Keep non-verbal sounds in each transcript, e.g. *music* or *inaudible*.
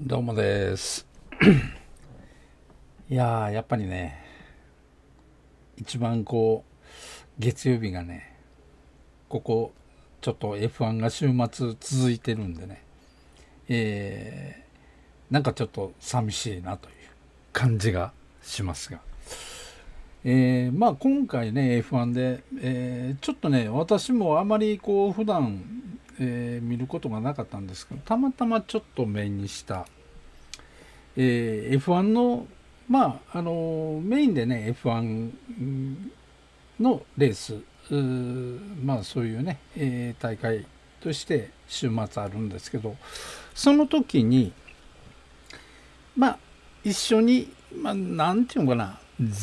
どうもです。*clears throat* いややっぱりね、一番こう、月曜日がね、ここ、ちょっと F1 が週末続いてるんでね、えー、なんかちょっと寂しいなという感じがしますが。えー、まあ今回ね F1 で、えー、ちょっとね私もあまりこう普段えー、見ることがなかったんですけどたまたまちょっと目にした、えー、F1 のまああのメインでね F1 のレースまあそういうね、えー、大会として週末あるんですけどその時にまあ一緒に、まあ、なんていうのかな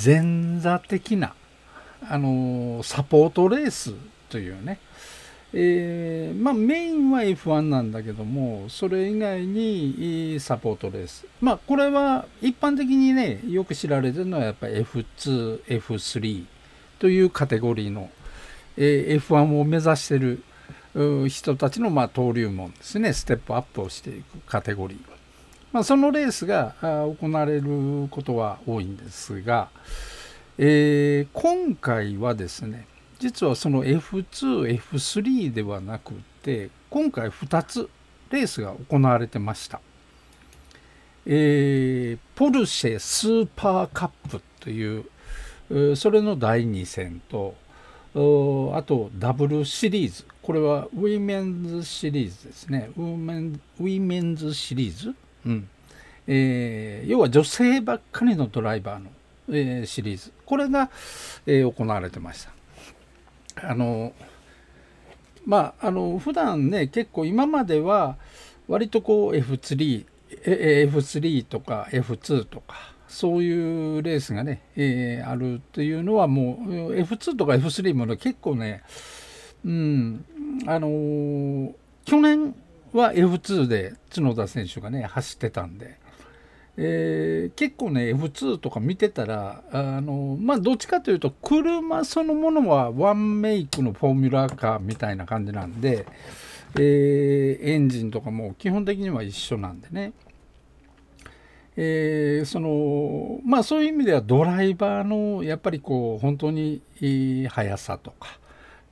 前座的なあのサポートレースというね、えー、まあ、メインは F1 なんだけどもそれ以外にサポートレースまあこれは一般的にねよく知られてるのはやっぱり F2F3 というカテゴリーの、えー、F1 を目指してる人たちのまあ登竜門ですねステップアップをしていくカテゴリー、まあ、そのレースが行われることは多いんですが、えー、今回はですね実はその F2F3 ではなくて今回2つレースが行われてました、えー、ポルシェスーパーカップというそれの第2戦とあとダブルシリーズこれはウィメンズシリーズですねウィメンウィメンズシリーズ、うんえー、要は女性ばっかりのドライバーの、えー、シリーズこれが、えー、行われてましたあのまああの普段ね結構今までは割とこう F3 F3 とか F2 とかそういうレースがね、えー、あるというのはもう F2 とか F3 もね結構ねうんあのー、去年は F2 で角田選手がね走ってたんでえー、結構ね F2 とか見てたらあのまあどっちかというと車そのものはワンメイクのフォーミュラーカーみたいな感じなんで、えー、エンジンとかも基本的には一緒なんでね、えー、そのまあそういう意味ではドライバーのやっぱりこう本当に、速さとか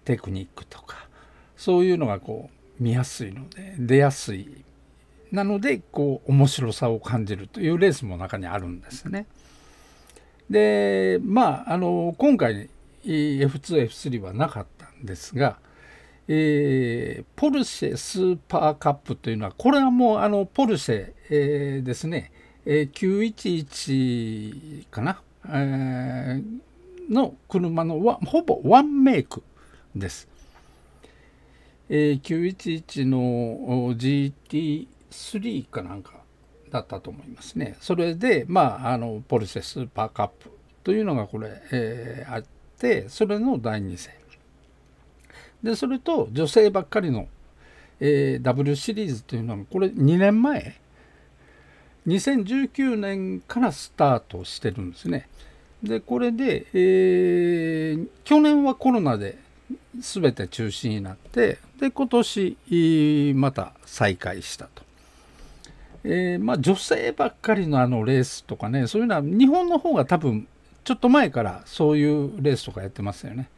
テクニックとかそういうのがこう見やすいので出やすいなのでこう面白さを感じるというレースも中にあるんですね。でまああの今回 F2F3 はなかったんですが、えー、ポルシェスーパーカップというのはこれはもうあのポルシェ、えー、ですね、えー、911かな、えー、の車のワほぼワンメイクです。えー、911の GT、3かなんかだったと思いますね。それで、まあ、あのポルセスパーカップというのがこれ、えー、あってそれの第2戦。でそれと女性ばっかりの、えー、W シリーズというのはこれ2年前2019年からスタートしてるんですね。でこれで、えー、去年はコロナで全て中止になってで今年また再開したと。えー、まあ、女性ばっかりのあのレースとかねそういうのは日本の方が多分ちょっと前からそういうレースとかやってますよね。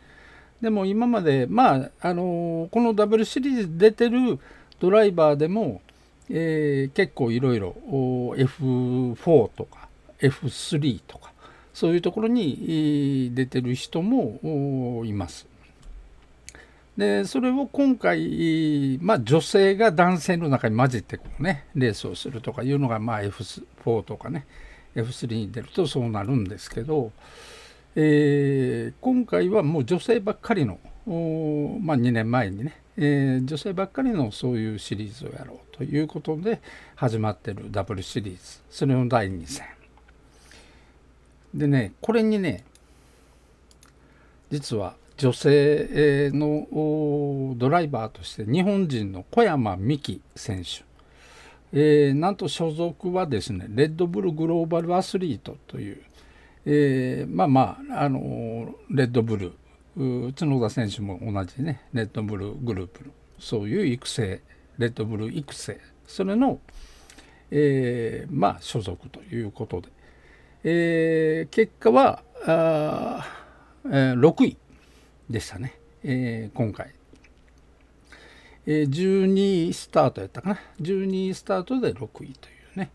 でも今まで、まああのー、このダブルシリーズ出てるドライバーでも、えー、結構いろいろ F4 とか F3 とかそういうところに出てる人もいます。でそれを今回、まあ、女性が男性の中に混じってこう、ね、レースをするとかいうのが、まあ、F4 とかね F3 に出るとそうなるんですけど、えー、今回はもう女性ばっかりの、まあ、2年前にね、えー、女性ばっかりのそういうシリーズをやろうということで始まってるダブルシリーズそれの第2戦。でねこれにね実は女性のドライバーとして日本人の小山美希選手、えー、なんと所属はですねレッドブルグローバルアスリートという、えー、まあまあ、あのー、レッドブル角田選手も同じねレッドブルグループのそういう育成レッドブル育成それの、えー、まあ所属ということで、えー、結果はあ、えー、6位でしたね、えー、今回、えー、12位スタートやったかな12位スタートで6位というね、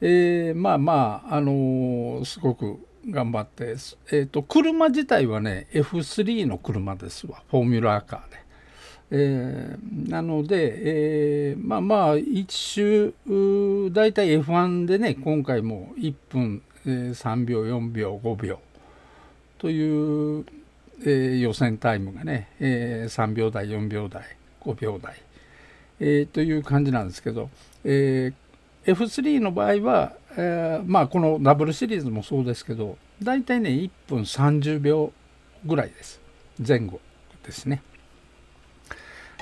えー、まあまあ、あのー、すごく頑張って、えーと、車自体はね F3 の車ですわフォーミュラーカーで。えー、なので、えー、まあまあ一周大体 F1 でね今回も1分、えー、3秒4秒5秒というえー、予選タイムがね、えー、3秒台4秒台5秒台、えー、という感じなんですけど、えー、F3 の場合は、えー、まあこのダブルシリーズもそうですけど大体ね1分30秒ぐらいです前後ですね。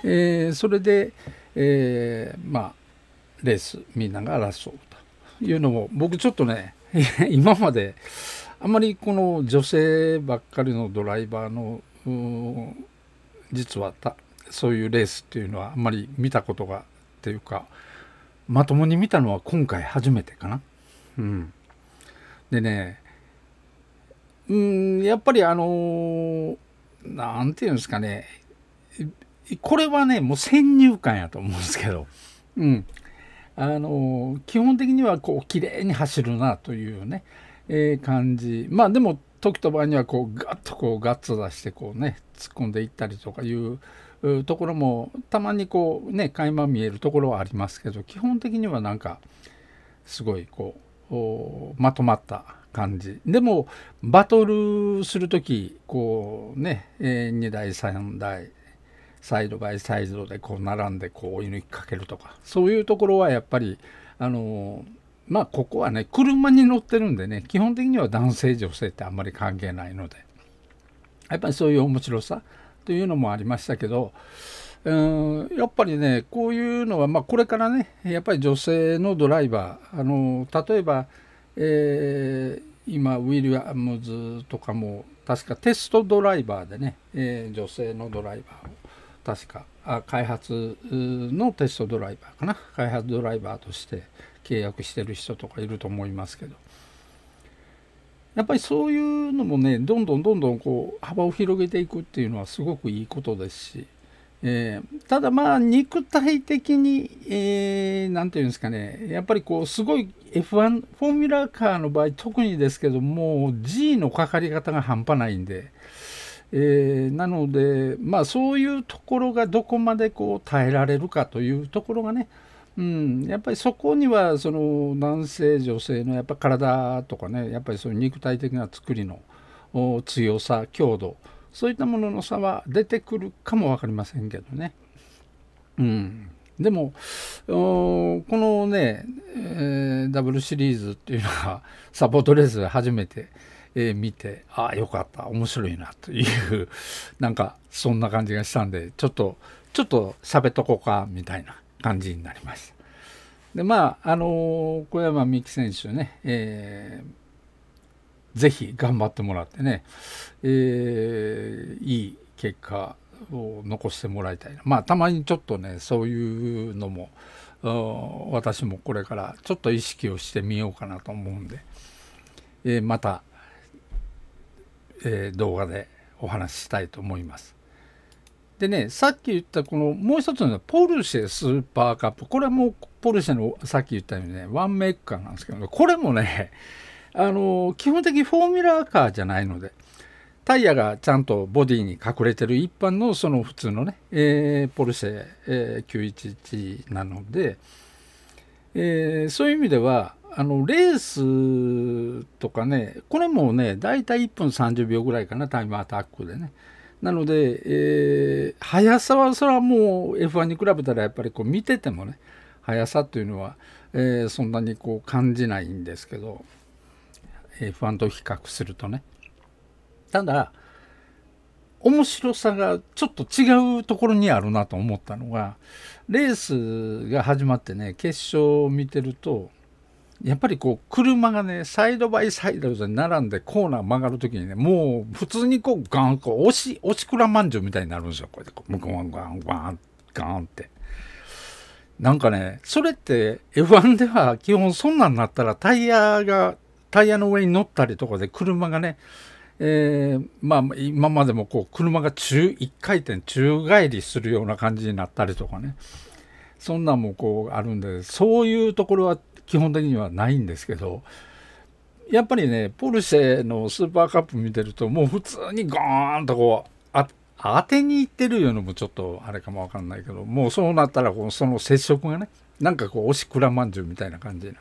えー、それで、えー、まあレースみんなが争うというのも僕ちょっとね *laughs* 今まであんまりこの女性ばっかりのドライバーの実はたそういうレースっていうのはあんまり見たことがっていうかまともに見たのは今回初めてかな。うん、でねうんやっぱりあのー、て言うんですかねこれはねもう先入観やと思うんですけど、うん、あのー、基本的にはこう綺麗に走るなというねえ感じまあでも時と場合にはこうガッとこうガッツ出してこうね突っ込んでいったりとかいうところもたまにこうね垣間見えるところはありますけど基本的にはなんかすごいこうまとまった感じでもバトルする時こうね、え2台3台サイドバイサイドでこう並んでこう追い抜きかけるとかそういうところはやっぱりあのーまあここはね車に乗ってるんでね基本的には男性女性ってあんまり関係ないのでやっぱりそういう面白さというのもありましたけどうんやっぱりねこういうのは、まあ、これからねやっぱり女性のドライバーあの例えば、えー、今ウィリアムズとかも確かテストドライバーでね、えー、女性のドライバーを確かあ開発のテストドライバーかな開発ドライバーとして契約してる人とかいると思いますけどやっぱりそういうのもねどんどんどんどんこう幅を広げていくっていうのはすごくいいことですし、えー、ただまあ肉体的に何、えー、て言うんですかねやっぱりこうすごい F1 フォーミュラーカーの場合特にですけどもう G のかかり方が半端ないんで。えー、なので、まあ、そういうところがどこまでこう耐えられるかというところがね、うん、やっぱりそこにはその男性女性のやっぱ体とかねやっぱりそういう肉体的な作りの強さ強度そういったものの差は出てくるかも分かりませんけどね。うん、でもこのね、えー、ダブルシリーズっていうのは *laughs* サポートレースで初めて、えー、見てああよかった面白いなというなんかそんな感じがしたんでちょっとちょっと喋っとこうかみたいな。感じになりました。でまああの小山美樹選手ね、えー、ぜひ頑張ってもらってね、えー、いい結果を残してもらいたいなまあたまにちょっとねそういうのも私もこれからちょっと意識をしてみようかなと思うんで、えー、また、え動画でお話ししたいと思います。でね、さっき言ったこのもう一つのポルシェスーパーカップ。これはもうポルシェのさっき言ったようにね、ワンメークカーなんですけど、これもね、*laughs* あの、基本的にフォーミュラーカーじゃないので、タイヤがちゃんとボディに隠れてる一般のその普通のね、えー、ポルシェ、えー、911なので、えー、そういう意味では、あのレースとかね、これもね、大体1分30秒ぐらいかな、タイムアタックでね。なので、えー、速さはそれはもう F1 に比べたらやっぱりこう見ててもね速さというのは、えー、そんなにこう感じないんですけど F1 と比較するとねただ面白さがちょっと違うところにあるなと思ったのがレースが始まってね決勝を見てるとやっぱりこう車がねサイドバイサイドで並んでコーナー曲がる時にねもう普通にこうガンこう押し押しくらまんじゅうみたいになるんですよこうやってこう向こうガンガンガンってなんかねそれって F1 では基本そんなんなったらタイヤがタイヤの上に乗ったりとかで車がねえー、まあ今までもこう車が中1回転宙返りするような感じになったりとかねそんなんもこうあるんでそういうところは基本的にはないんですけどやっぱりねポルシェのスーパーカップ見てるともう普通にゴーンとこう当てにいってるよのもちょっとあれかもわかんないけどもうそうなったらこうその接触がねなんかこう押しくらまんじゅうみたいな感じな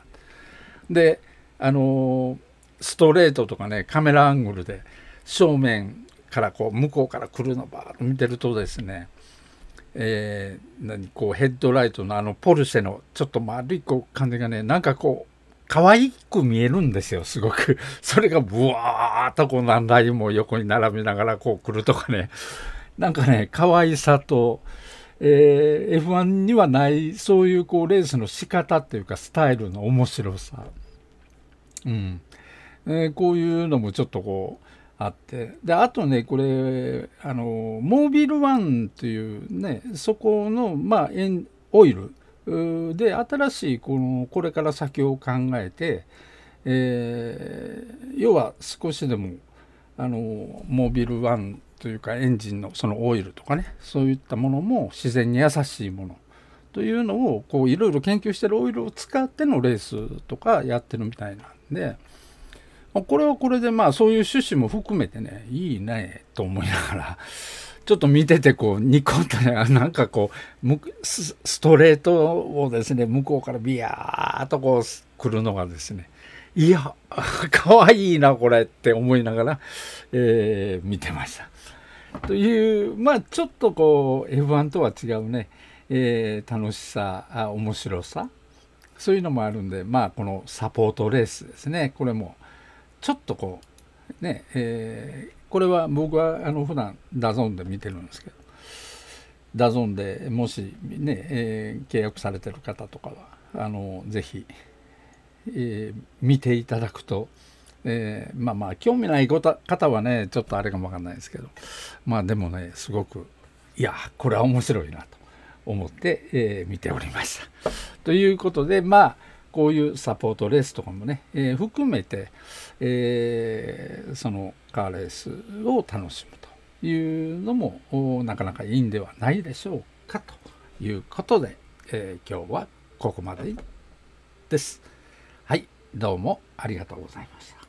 であのストレートとかねカメラアングルで正面からこう向こうから来るのばー見てるとですねえー、何こうヘッドライトのあのポルシェのちょっと丸いこう感じがねなんかこう可愛く見えるんですよすごく *laughs* それがブワーっとこう何台も横に並びながらこう来るとかね *laughs* なんかね可愛さと、えー、F1 にはないそういうこうレースの仕方っていうかスタイルの面白さ、うんえー、こういうのもちょっとこうあってであとねこれあのモービルワンというねそこの、まあ、オイルで新しいこのこれから先を考えて、えー、要は少しでもあのモービルワンというかエンジンのそのオイルとかねそういったものも自然に優しいものというのをこういろいろ研究してるオイルを使ってのレースとかやってるみたいなんで。まこれはこれでまあそういう趣旨も含めてね、いいねと思いながら、ちょっと見ててこうニコッとね、なんかこう、ストレートをですね、向こうからビヤーとこう来るのがですね、いや、かわいいな、これって思いながら、えー、見てました。という、まあちょっとこう、F1 とは違うね、えー、楽しさ、あ面白さ、そういうのもあるんで、まあこのサポートレースですね、これもちょっとこうねえー、これは僕はあの普段ダゾンで見てるんですけどダゾンでもしね、えー、契約されてる方とかはあのぜひ、えー、見ていただくと、えー、まあまあ興味ない方はねちょっとあれかもわかんないですけどまあでもねすごくいやこれは面白いなと思って、え見ておりました。ということでまあこういうサポートレースとかもね、えー、含めて、えー、そのカーレースを楽しむというのもなかなかいいんではないでしょうかということで、えー、今日はここまでです。はい、どうもありがとうございました。